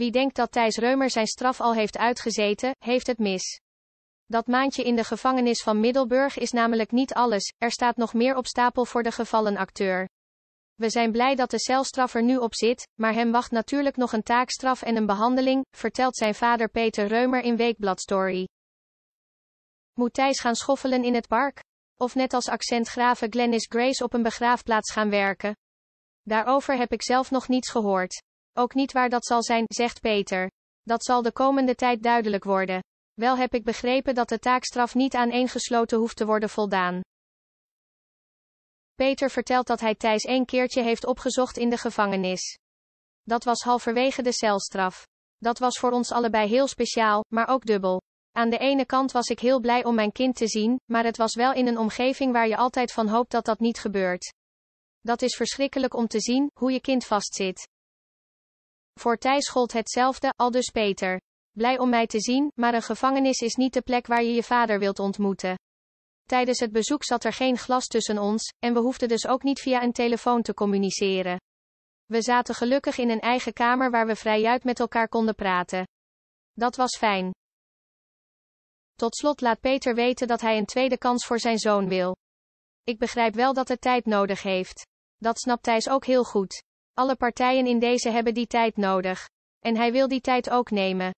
Wie denkt dat Thijs Reumer zijn straf al heeft uitgezeten, heeft het mis. Dat maandje in de gevangenis van Middelburg is namelijk niet alles, er staat nog meer op stapel voor de gevallen acteur. We zijn blij dat de celstraf er nu op zit, maar hem wacht natuurlijk nog een taakstraf en een behandeling, vertelt zijn vader Peter Reumer in Weekblad Story. Moet Thijs gaan schoffelen in het park? Of net als accentgraven Glennis Grace op een begraafplaats gaan werken? Daarover heb ik zelf nog niets gehoord. Ook niet waar dat zal zijn, zegt Peter. Dat zal de komende tijd duidelijk worden. Wel heb ik begrepen dat de taakstraf niet gesloten hoeft te worden voldaan. Peter vertelt dat hij Thijs één keertje heeft opgezocht in de gevangenis. Dat was halverwege de celstraf. Dat was voor ons allebei heel speciaal, maar ook dubbel. Aan de ene kant was ik heel blij om mijn kind te zien, maar het was wel in een omgeving waar je altijd van hoopt dat dat niet gebeurt. Dat is verschrikkelijk om te zien, hoe je kind vastzit. Voor Thijs gold hetzelfde, al dus Peter. Blij om mij te zien, maar een gevangenis is niet de plek waar je je vader wilt ontmoeten. Tijdens het bezoek zat er geen glas tussen ons, en we hoefden dus ook niet via een telefoon te communiceren. We zaten gelukkig in een eigen kamer waar we vrijuit met elkaar konden praten. Dat was fijn. Tot slot laat Peter weten dat hij een tweede kans voor zijn zoon wil. Ik begrijp wel dat het tijd nodig heeft. Dat snapt Thijs ook heel goed. Alle partijen in deze hebben die tijd nodig. En hij wil die tijd ook nemen.